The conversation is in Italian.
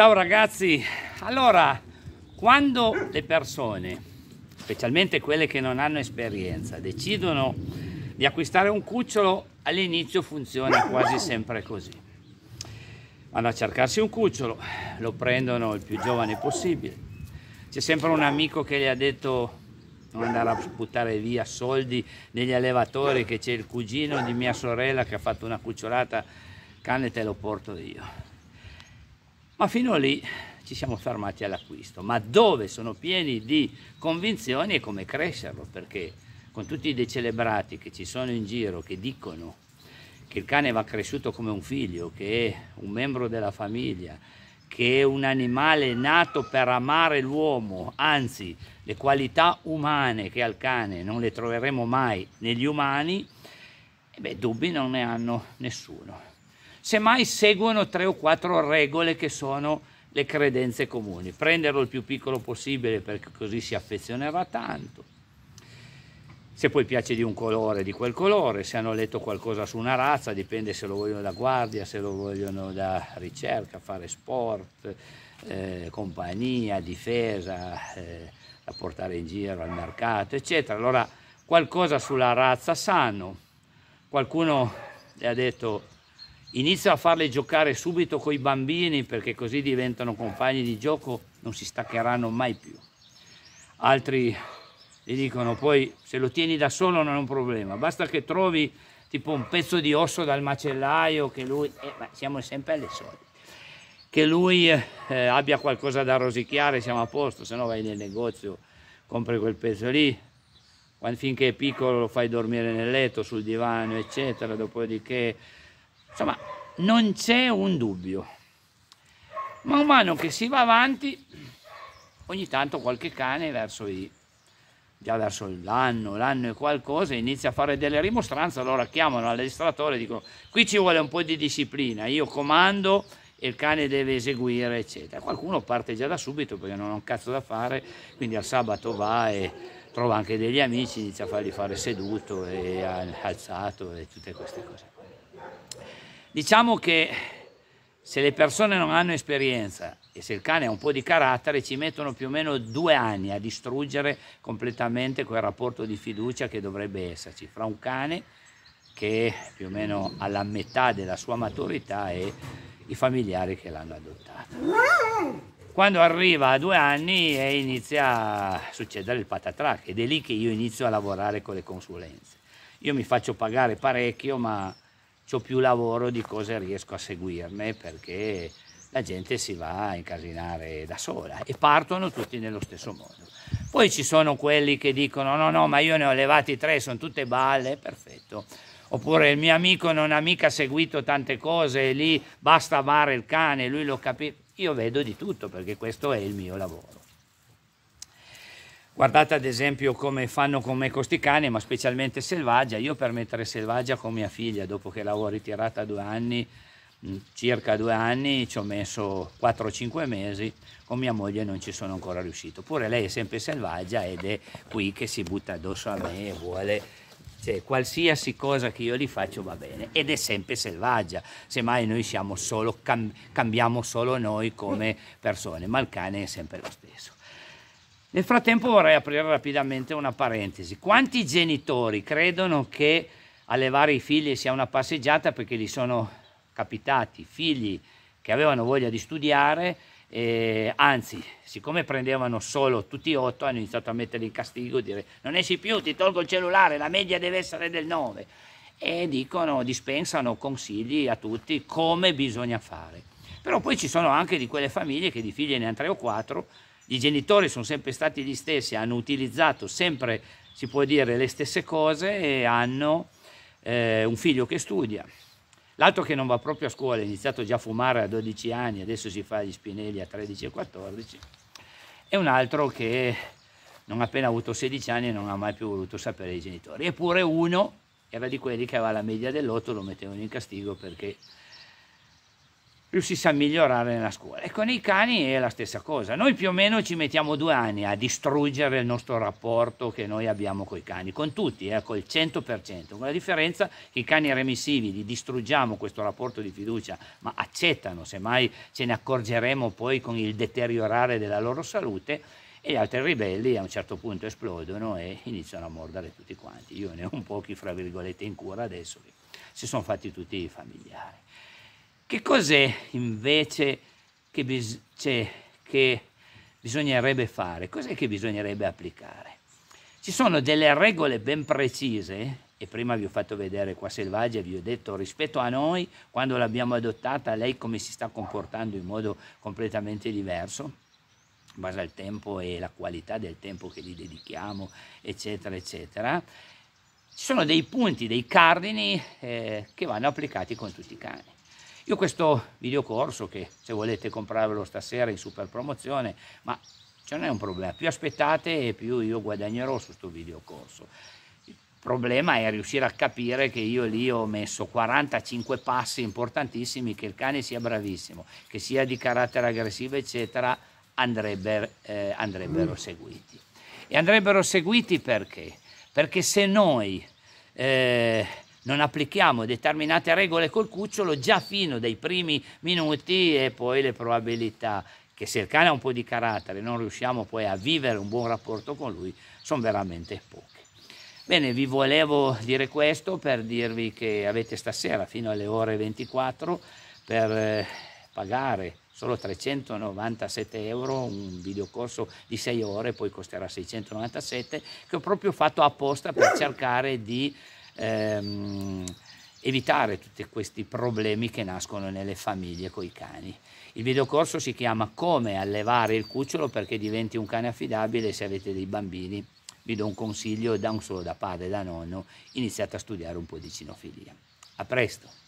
Ciao ragazzi, allora quando le persone, specialmente quelle che non hanno esperienza, decidono di acquistare un cucciolo, all'inizio funziona quasi sempre così. Vanno a cercarsi un cucciolo, lo prendono il più giovane possibile. C'è sempre un amico che gli ha detto non andare a buttare via soldi negli allevatori che c'è il cugino di mia sorella che ha fatto una cucciolata, cane te lo porto io ma fino a lì ci siamo fermati all'acquisto, ma dove sono pieni di convinzioni e come crescerlo, perché con tutti i decelebrati che ci sono in giro che dicono che il cane va cresciuto come un figlio, che è un membro della famiglia, che è un animale nato per amare l'uomo, anzi le qualità umane che ha il cane non le troveremo mai negli umani, e eh beh, dubbi non ne hanno nessuno semmai seguono tre o quattro regole che sono le credenze comuni. Prenderlo il più piccolo possibile perché così si affezionerà tanto. Se poi piace di un colore, di quel colore, se hanno letto qualcosa su una razza, dipende se lo vogliono da guardia, se lo vogliono da ricerca, fare sport, eh, compagnia, difesa, eh, da portare in giro al mercato, eccetera. Allora qualcosa sulla razza sanno. Qualcuno le ha detto inizia a farle giocare subito con i bambini perché così diventano compagni di gioco, non si staccheranno mai più. Altri gli dicono poi se lo tieni da solo non è un problema, basta che trovi tipo un pezzo di osso dal macellaio che lui, eh, siamo sempre alle solite, che lui eh, abbia qualcosa da rosicchiare siamo a posto, se no vai nel negozio, compri quel pezzo lì, finché è piccolo lo fai dormire nel letto, sul divano eccetera, dopodiché Insomma, non c'è un dubbio. Man mano che si va avanti, ogni tanto qualche cane verso i già verso l'anno, l'anno e qualcosa, inizia a fare delle rimostranze allora chiamano all'amministratore e dicono qui ci vuole un po' di disciplina, io comando e il cane deve eseguire, eccetera. Qualcuno parte già da subito perché non ha un cazzo da fare, quindi al sabato va e trova anche degli amici, inizia a fargli fare seduto e alzato e tutte queste cose. Diciamo che se le persone non hanno esperienza e se il cane ha un po' di carattere ci mettono più o meno due anni a distruggere completamente quel rapporto di fiducia che dovrebbe esserci fra un cane che è più o meno alla metà della sua maturità e i familiari che l'hanno adottato quando arriva a due anni e inizia a succedere il patatrac ed è lì che io inizio a lavorare con le consulenze. Io mi faccio pagare parecchio, ma ho più lavoro di cose riesco a seguirne perché la gente si va a incasinare da sola e partono tutti nello stesso modo. Poi ci sono quelli che dicono no no ma io ne ho levati tre, sono tutte balle, perfetto. Oppure il mio amico non ha mica seguito tante cose, lì basta amare il cane, lui lo capisce. Io vedo di tutto perché questo è il mio lavoro. Guardate ad esempio come fanno con me questi cani, ma specialmente Selvaggia. Io per mettere Selvaggia con mia figlia, dopo che l'avevo ritirata due anni, mm, circa due anni, ci ho messo 4-5 mesi, con mia moglie non ci sono ancora riuscito. Pure lei è sempre selvaggia ed è qui che si butta addosso a me e vuole... Cioè, qualsiasi cosa che io gli faccio va bene ed è sempre selvaggia, semmai noi siamo solo, cam cambiamo solo noi come persone, ma il cane è sempre lo stesso. Nel frattempo vorrei aprire rapidamente una parentesi. Quanti genitori credono che allevare i figli sia una passeggiata perché gli sono capitati figli che avevano voglia di studiare e anzi, siccome prendevano solo tutti e otto, hanno iniziato a metterli in castigo e dire non esci più, ti tolgo il cellulare, la media deve essere del 9 e dicono, dispensano consigli a tutti come bisogna fare. Però poi ci sono anche di quelle famiglie che di figli ne hanno tre o quattro i genitori sono sempre stati gli stessi, hanno utilizzato sempre, si può dire, le stesse cose e hanno eh, un figlio che studia. L'altro che non va proprio a scuola, ha iniziato già a fumare a 12 anni, adesso si fa gli spinelli a 13 e 14, e un altro che non ha appena avuto 16 anni e non ha mai più voluto sapere i genitori. Eppure uno era di quelli che aveva la media dell'otto, lo mettevano in castigo perché riuscisse a migliorare nella scuola. E con i cani è la stessa cosa. Noi più o meno ci mettiamo due anni a distruggere il nostro rapporto che noi abbiamo con i cani, con tutti, eh, col 100%, con la differenza che i cani remissivi li distruggiamo questo rapporto di fiducia, ma accettano, semmai ce ne accorgeremo poi con il deteriorare della loro salute, e gli altri ribelli a un certo punto esplodono e iniziano a mordere tutti quanti. Io ne ho un po' chi, fra virgolette, in cura adesso, si sono fatti tutti i familiari. Che cos'è invece che, bis- cioè, che bisognerebbe fare? Cos'è che bisognerebbe applicare? Ci sono delle regole ben precise e prima vi ho fatto vedere qua Selvaggia, vi ho detto rispetto a noi, quando l'abbiamo adottata, lei come si sta comportando in modo completamente diverso, in base al tempo e alla qualità del tempo che gli dedichiamo, eccetera, eccetera. Ci sono dei punti, dei cardini eh, che vanno applicati con tutti i cani. Io questo videocorso che se volete comprarvelo stasera in super promozione, ma ce n'è un problema, più aspettate e più io guadagnerò su questo videocorso. Il problema è riuscire a capire che io lì ho messo 45 passi importantissimi, che il cane sia bravissimo, che sia di carattere aggressivo, eccetera, andrebbe, eh, andrebbero seguiti. E andrebbero seguiti perché? Perché se noi... Eh, non applichiamo determinate regole col cucciolo già fino dai primi minuti e poi le probabilità che se il cane ha un po' di carattere e non riusciamo poi a vivere un buon rapporto con lui sono veramente poche. Bene, vi volevo dire questo per dirvi che avete stasera fino alle ore 24 per eh, pagare solo 397 euro, un videocorso di 6 ore, poi costerà 697, che ho proprio fatto apposta per cercare di ehm, evitare tutti questi problemi che nascono nelle famiglie con i cani. Il videocorso si chiama Come allevare il cucciolo perché diventi un cane affidabile se avete dei bambini. Vi do un consiglio, da un solo da padre e da nonno, iniziate a studiare un po' di cinofilia. A presto!